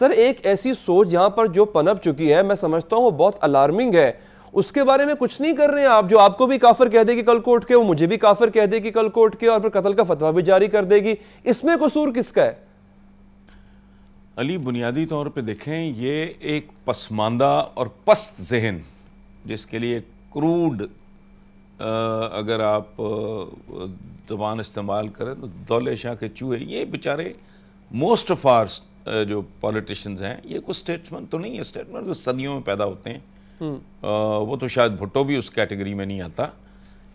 Sir एक ऐसी सोच यहाँ पर जो पनप चुकी है मैं समझता हूँ वो बहुत अलार्मिंग है उसके बारे में कुछ नहीं कर रहे हैं आप जो आपको भी काफिर कह देगी कल कोर्ट के वो मुझे भी काफिर कह देगी कल कोर्ट के और फिर कत्ल का फतवा भी जारी कर देगी इसमें कसूर किसका है अली बुनियादी तौर पे देखें ये एक पसमानदा और पस्त जहन जिसके लिए क्रूड अगर आप जबान इस्तेमाल करें तो दौले शाह के चूहे ये बेचारे मोस्ट ऑफ आर जो पॉलिटिशियंस हैं ये कुछ स्टेटमेंट तो नहीं है स्टेटमेंट तो सदियों में पैदा होते हैं आ, हम्म। वो तो शायद भुट्टो भी उस कैटेगरी में नहीं आता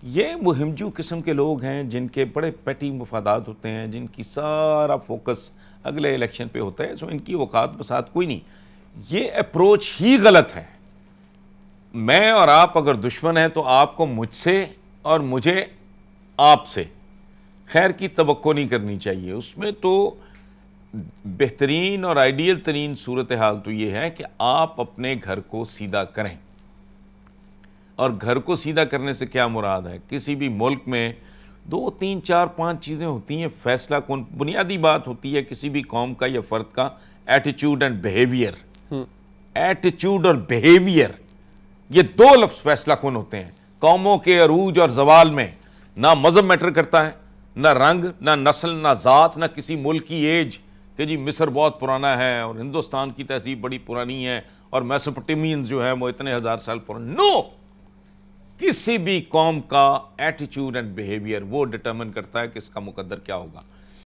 ये मुहिमजू किस्म के लोग हैं जिनके बड़े पेटी मफादात होते हैं जिनकी सारा फोकस अगले इलेक्शन पे होता है सो इनकी औकात बसात कोई नहीं ये अप्रोच ही गलत है मैं और आप अगर दुश्मन हैं तो आपको मुझसे और मुझे आपसे खैर की तवक्को नहीं करनी चाहिए उसमें तो बेहतरीन और आइडियल तरीन सूरत हाल तो ये है कि आप अपने घर को सीधा करें और घर को सीधा करने से क्या मुराद है किसी भी मुल्क में दो तीन चार पांच चीज़ें होती हैं फैसला कौन बुनियादी बात होती है किसी भी कौम का या फ़र्द का एटीट्यूड एंड बिहेवियर एटीट्यूड और बिहेवियर ये दो लफ्ज़ फैसला कौन होते हैं कौमों के अरूज और जवाल में ना मज़हब मैटर करता है ना रंग ना नस्ल ना ज़ात ना किसी मुल्क की एज कि जी मिस्र बहुत पुराना है और हिंदुस्तान की तहजीब बड़ी पुरानी है और मैसोपोटेमियंस जो है वो इतने हज़ार साल पुराने नो किसी भी कौम का एटीट्यूड एंड बिहेवियर वो डिटर्मिन करता है कि इसका मुकदर क्या होगा